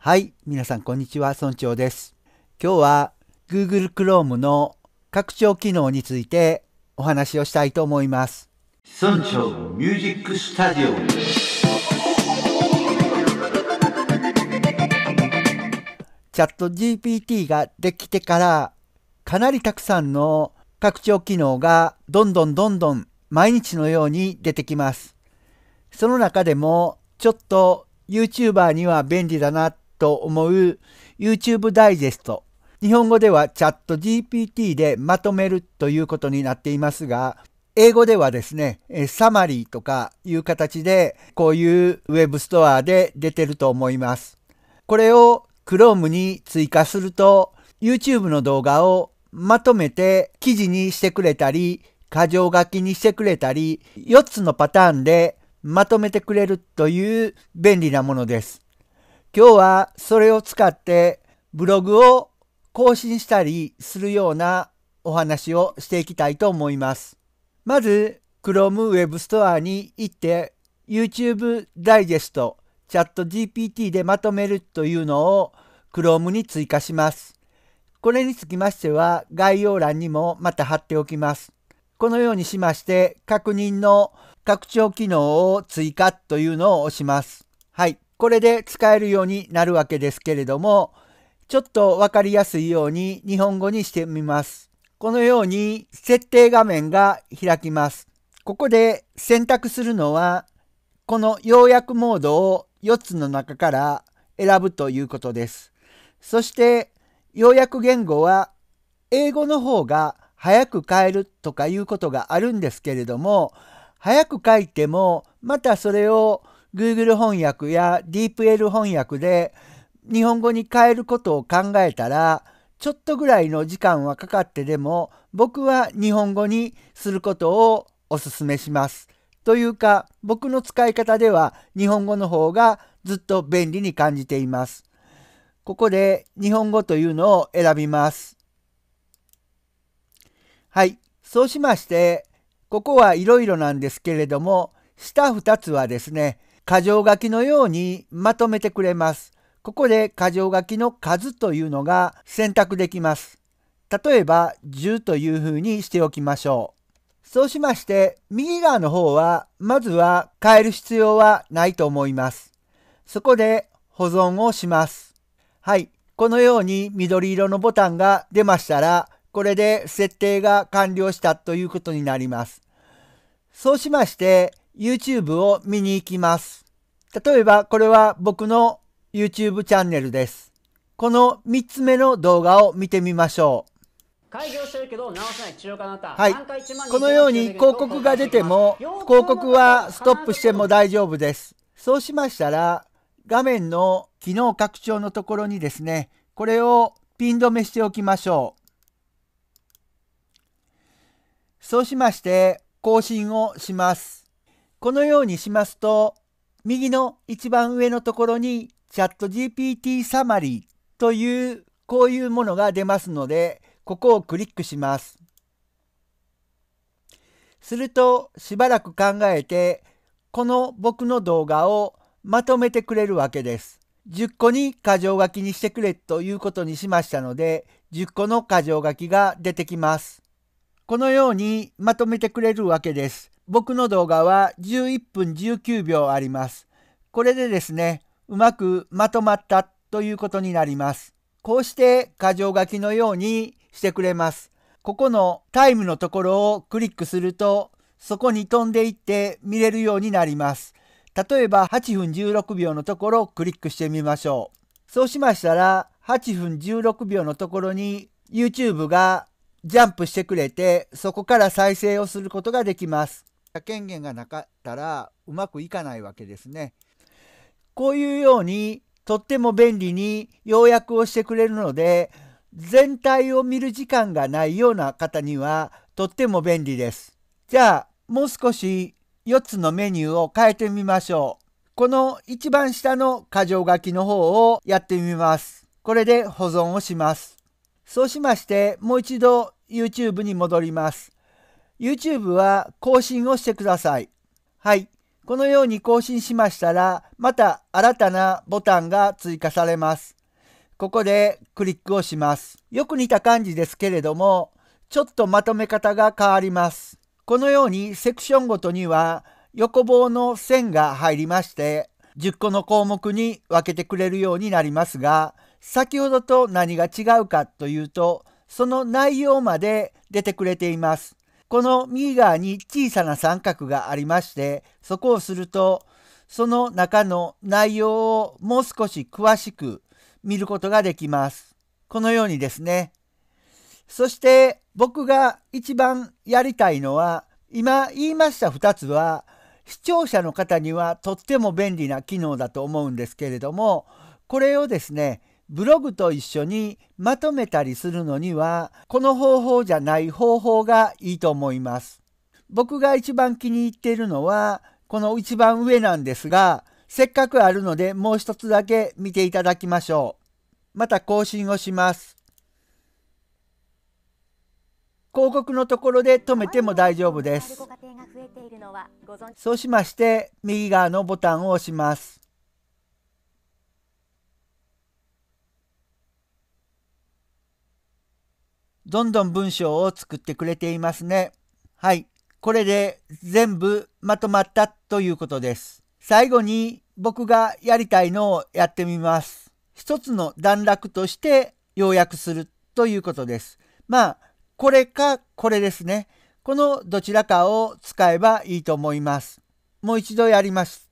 はい、皆さんこんにちは、村長です。今日は Google Chrome の拡張機能についてお話をしたいと思います。村長ミュージックスタジオチャット GPT ができてからかなりたくさんの拡張機能がどんどんどんどん毎日のように出てきます。その中でもちょっと YouTuber には便利だなっと思う YouTube ダイジェスト。日本語ではチャット GPT でまとめるということになっていますが、英語ではですね、サマリーとかいう形で、こういうウェブストアで出てると思います。これを Chrome に追加すると、YouTube の動画をまとめて記事にしてくれたり、箇条書きにしてくれたり、4つのパターンでまとめてくれるという便利なものです。今日はそれを使ってブログを更新したりするようなお話をしていきたいと思います。まず、Chrome Web Store に行って YouTube ダイジェスト、ChatGPT でまとめるというのを Chrome に追加します。これにつきましては概要欄にもまた貼っておきます。このようにしまして確認の拡張機能を追加というのを押します。これで使えるようになるわけですけれども、ちょっとわかりやすいように日本語にしてみます。このように設定画面が開きます。ここで選択するのは、この要約モードを4つの中から選ぶということです。そして、要約言語は英語の方が早く変えるとかいうことがあるんですけれども、早く書いてもまたそれを Google 翻訳や DeepL 翻訳で日本語に変えることを考えたらちょっとぐらいの時間はかかってでも僕は日本語にすることをおすすめします。というか僕の使い方では日本語の方がずっと便利に感じています。ここで日本語というのを選びます。はい、そうしましてここはいろいろなんですけれども下2つはですね箇条書きのようにまとめてくれます。ここで箇条書きの数というのが選択できます。例えば10というふうにしておきましょう。そうしまして右側の方はまずは変える必要はないと思います。そこで保存をします。はい。このように緑色のボタンが出ましたら、これで設定が完了したということになります。そうしまして、YouTube を見に行きます。例えばこれは僕の YouTube チャンネルです。この3つ目の動画を見てみましょう。開業してるけど直せない中華のた。はいこのように広告が出ても広告はストップしても大丈夫ですそうしましたら画面の機能拡張のところにですねこれをピン止めしておきましょうそうしまして更新をしますこのようにしますと、右の一番上のところにチャット GPT サマリーというこういうものが出ますので、ここをクリックします。するとしばらく考えて、この僕の動画をまとめてくれるわけです。10個に箇条書きにしてくれということにしましたので、10個の箇条書きが出てきます。このようにまとめてくれるわけです。僕の動画は11分19秒あります。これでですね、うまくまとまったということになります。こうして箇条書きのようにしてくれます。ここのタイムのところをクリックすると、そこに飛んでいって見れるようになります。例えば8分16秒のところをクリックしてみましょう。そうしましたら、8分16秒のところに YouTube がジャンプしてくれて、そこから再生をすることができます。他権限がなかったらうまくいかないわけですね。こういうようにとっても便利に要約をしてくれるので全体を見る時間がないような方にはとっても便利です。じゃあもう少し4つのメニューを変えてみましょう。この一番下の箇条書きの方をやってみます。これで保存をします。そうしましてもう一度 YouTube に戻ります。YouTube は更新をしてください。はい。このように更新しましたら、また新たなボタンが追加されます。ここでクリックをします。よく似た感じですけれども、ちょっとまとめ方が変わります。このようにセクションごとには横棒の線が入りまして、10個の項目に分けてくれるようになりますが、先ほどと何が違うかというと、その内容まで出てくれています。この右側に小さな三角がありまして、そこをすると、その中の内容をもう少し詳しく見ることができます。このようにですね。そして僕が一番やりたいのは、今言いました2つは、視聴者の方にはとっても便利な機能だと思うんですけれども、これをですね、ブログと一緒にまとめたりするのにはこの方法じゃない方法がいいと思います。僕が一番気に入っているのはこの一番上なんですがせっかくあるのでもう一つだけ見ていただきましょう。また更新をします。広告のところで止めても大丈夫です。そうしまして右側のボタンを押します。どんどん文章を作ってくれていますね。はい。これで全部まとまったということです。最後に僕がやりたいのをやってみます。一つの段落として要約するということです。まあ、これかこれですね。このどちらかを使えばいいと思います。もう一度やります。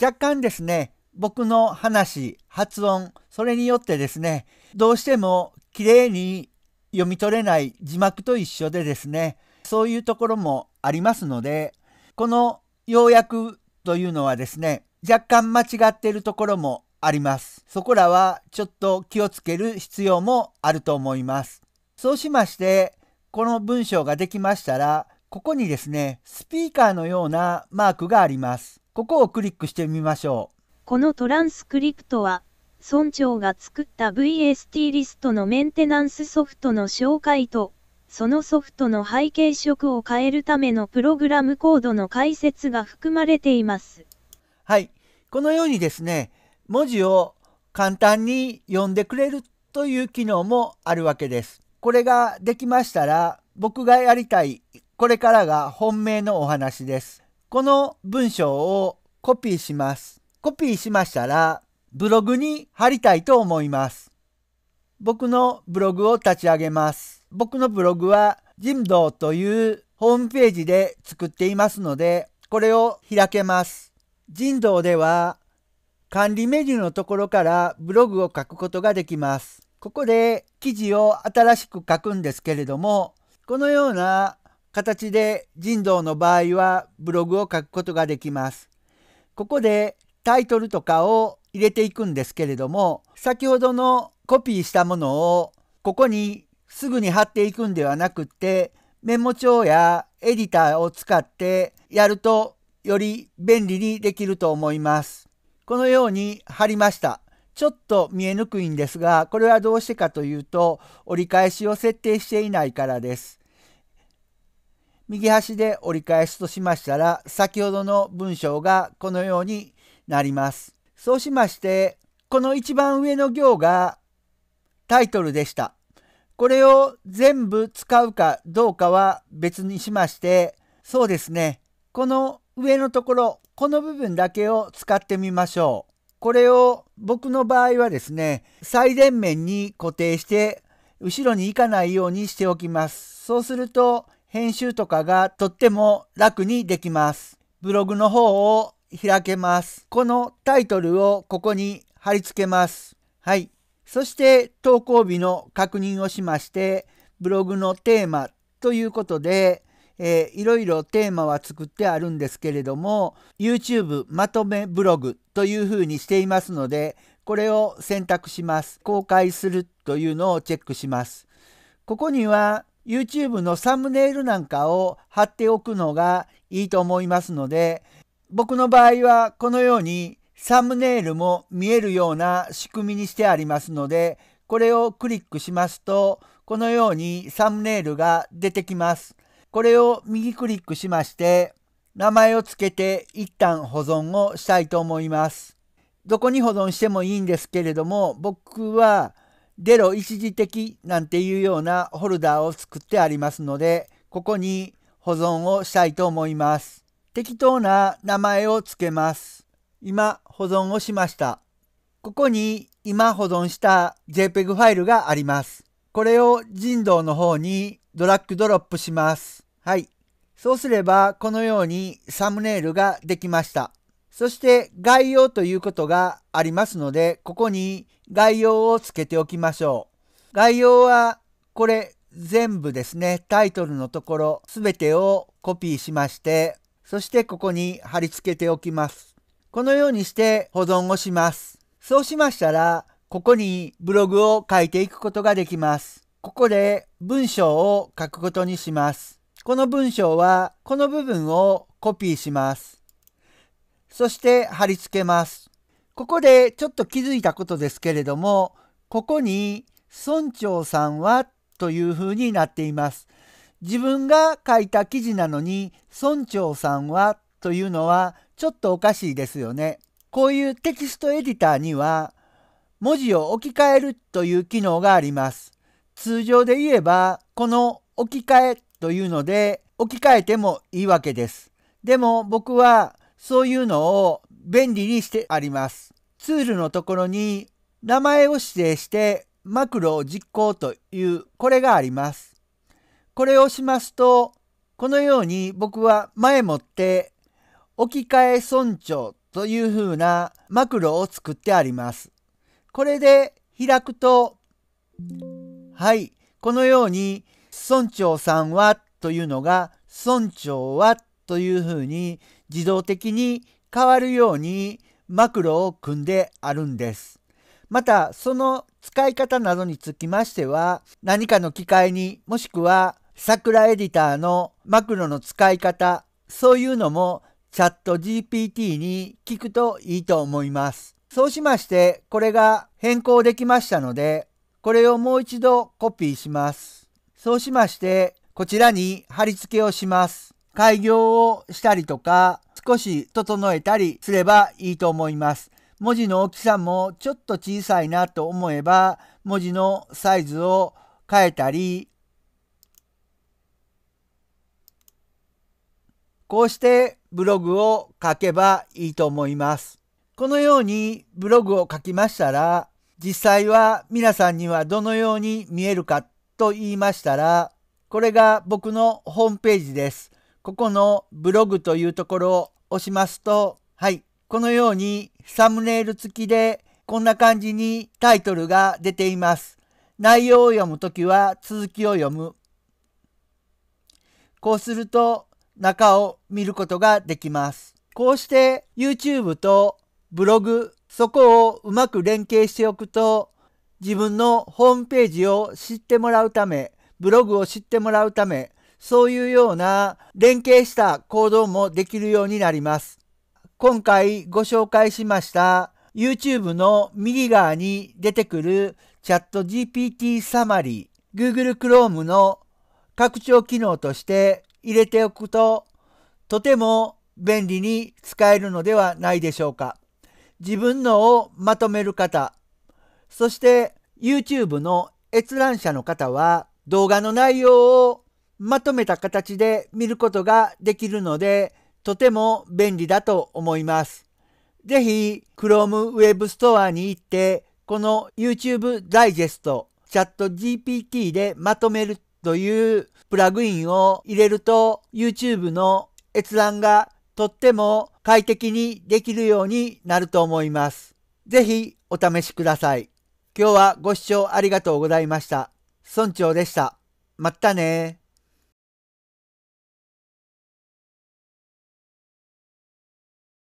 若干ですね、僕の話、発音、それによってですね、どうしても綺麗に読み取れない字幕と一緒でですね、そういうところもありますので、この要約というのはですね、若干間違っているところもあります。そこらはちょっと気をつける必要もあると思います。そうしまして、この文章ができましたら、ここにですね、スピーカーのようなマークがあります。ここをクリックしてみましょう。このトランスクリプトは、村長が作った VST リストのメンテナンスソフトの紹介と、そのソフトの背景色を変えるためのプログラムコードの解説が含まれています。はい。このようにですね、文字を簡単に読んでくれるという機能もあるわけです。これができましたら、僕がやりたい、これからが本命のお話です。この文章をコピーします。コピーしましたら、ブログに貼りたいと思います。僕のブログを立ち上げます。僕のブログは、人道というホームページで作っていますので、これを開けます。人道では、管理メニューのところからブログを書くことができます。ここで記事を新しく書くんですけれども、このような形で人道の場合はブログを書くことができます。ここでタイトルとかを入れていくんですけれども先ほどのコピーしたものをここにすぐに貼っていくんではなくってメモ帳やエディターを使ってやるとより便利にできると思います。このように貼りました。ちょっと見えにくいんですがこれはどうしてかというと折り返しを設定していないからです。右端で折り返すとしましたら先ほどの文章がこのようになります。そうしましてこの一番上の行がタイトルでした。これを全部使うかどうかは別にしましてそうですねこの上のところこの部分だけを使ってみましょう。これを僕の場合はですね最前面に固定して後ろに行かないようにしておきます。そうすると編集とかがとっても楽にできます。ブログの方を開けます。このタイトルをここに貼り付けます。はい。そして投稿日の確認をしまして、ブログのテーマということで、えー、いろいろテーマは作ってあるんですけれども、YouTube まとめブログというふうにしていますので、これを選択します。公開するというのをチェックします。ここには YouTube のサムネイルなんかを貼っておくのがいいと思いますので、僕の場合はこのようにサムネイルも見えるような仕組みにしてありますので、これをクリックしますと、このようにサムネイルが出てきます。これを右クリックしまして、名前を付けて一旦保存をしたいと思います。どこに保存してもいいんですけれども、僕はデロ一時的なんていうようなホルダーを作ってありますので、ここに保存をしたいと思います。適当な名前を付けます。今保存をしました。ここに今保存した JPEG ファイルがあります。これを人道の方にドラッグドロップします。はい。そうすればこのようにサムネイルができました。そして概要ということがありますので、ここに概要をつけておきましょう。概要はこれ全部ですね、タイトルのところ全てをコピーしまして、そしてここに貼り付けておきます。このようにして保存をします。そうしましたら、ここにブログを書いていくことができます。ここで文章を書くことにします。この文章はこの部分をコピーします。そして貼り付けます。ここでちょっと気づいたことですけれども、ここに村長さんはというふうになっています。自分が書いた記事なのに村長さんはというのはちょっとおかしいですよね。こういうテキストエディターには文字を置き換えるという機能があります。通常で言えばこの置き換えというので置き換えてもいいわけです。でも僕はそういうのを便利にしてあります。ツールのところに名前を指定してマクロを実行というこれがあります。これをしますとこのように僕は前もって置き換え尊重というふうなマクロを作ってあります。これで開くとはいこのように「村長さんは」というのが「村長は」というふうに自動的に変わるようにマクロを組んであるんです。また、その使い方などにつきましては、何かの機会にもしくは桜エディターのマクロの使い方、そういうのもチャット GPT に聞くといいと思います。そうしまして、これが変更できましたので、これをもう一度コピーします。そうしまして、こちらに貼り付けをします。開業をしたりとか、少し整えたりすればいいと思います。文字の大きさもちょっと小さいなと思えば、文字のサイズを変えたり、こうしてブログを書けばいいと思います。このようにブログを書きましたら、実際は皆さんにはどのように見えるかと言いましたら、これが僕のホームページです。ここのブログというところを押しますと、はい、このようにサムネイル付きでこんな感じにタイトルが出ています。内容を読むときは続きを読む。こうすると中を見ることができます。こうして YouTube とブログ、そこをうまく連携しておくと自分のホームページを知ってもらうため、ブログを知ってもらうため、そういうような連携した行動もできるようになります。今回ご紹介しました YouTube の右側に出てくるチャット GPT サマリー、Google Chrome の拡張機能として入れておくと、とても便利に使えるのではないでしょうか。自分のをまとめる方、そして YouTube の閲覧者の方は動画の内容をまとめた形で見ることができるので、とても便利だと思います。ぜひ、Chrome Web Store に行って、この YouTube ダイジェスト、チャット GPT でまとめるというプラグインを入れると、YouTube の閲覧がとっても快適にできるようになると思います。ぜひお試しください。今日はご視聴ありがとうございました。村長でした。まったね